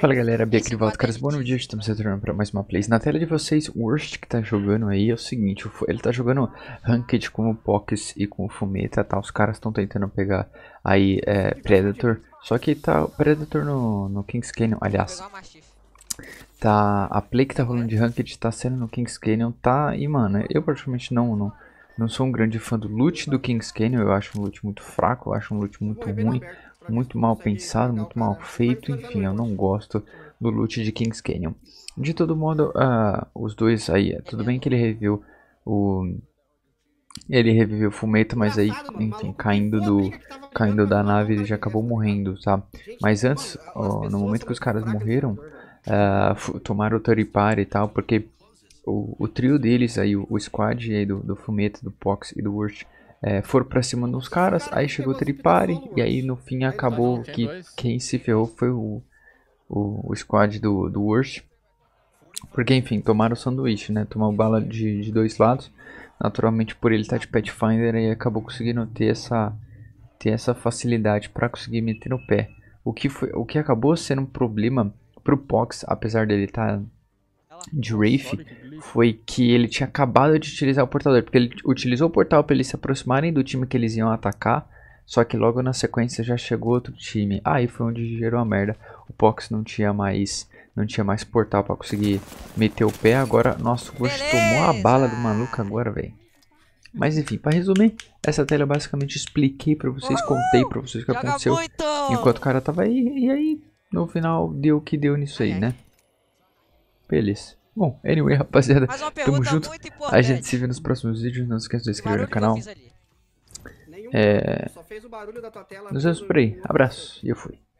Fala galera, Bia aqui de volta, caras, bom dia, estamos retornando para mais uma plays. Na tela de vocês, o Worst que tá jogando aí é o seguinte, ele tá jogando Ranked com o Pox e com o Fumeta, tá? Os caras estão tentando pegar aí é, Predator, só que tá o Predator no, no King's Canyon, aliás, tá, a play que tá rolando de Ranked tá sendo no King's Canyon, tá? E mano, eu praticamente não, não não sou um grande fã do loot do King's Canyon, eu acho um loot muito fraco, eu acho um loot muito é ruim, muito mal pensado, muito mal feito, enfim, eu não gosto do loot de King's Canyon. De todo modo, uh, os dois aí, é, tudo bem que ele reviveu o... Ele reviveu o Fumeto, mas aí, enfim, caindo, do, caindo da nave ele já acabou morrendo, tá? Mas tipo, antes, no momento que os caras morreram, uh, tomaram o Toripar e tal, porque o, o trio deles aí, o, o squad aí do, do Fumeto, do Pox e do Worst, é, foram pra cima dos caras, aí chegou o Tripari, e aí no fim acabou que quem se ferrou foi o, o, o squad do, do Worst. Porque, enfim, tomaram o sanduíche, né? Tomaram bala de, de dois lados. Naturalmente, por ele estar tá de Pathfinder, aí acabou conseguindo ter essa, ter essa facilidade para conseguir meter no pé. O que, foi, o que acabou sendo um problema pro Pox, apesar dele estar tá de Rafe foi que ele tinha acabado de utilizar o portador, porque ele utilizou o portal para eles se aproximarem do time que eles iam atacar, só que logo na sequência já chegou outro time. Aí ah, foi onde gerou a merda. O Pox não tinha mais não tinha mais portal para conseguir meter o pé. Agora, nosso Ghost tomou a bala do maluco agora, velho. Mas enfim, para resumir, essa tela eu basicamente expliquei para vocês, Uhul! contei para vocês o que Joga aconteceu muito! enquanto o cara tava aí. E aí, no final, deu o que deu nisso aí, né? Beleza. Bom, anyway, rapaziada, tamo junto. A gente se vê nos próximos vídeos. Não se esqueça de inscrever no canal. É... Nos vemos por aí. Abraço. E eu fui.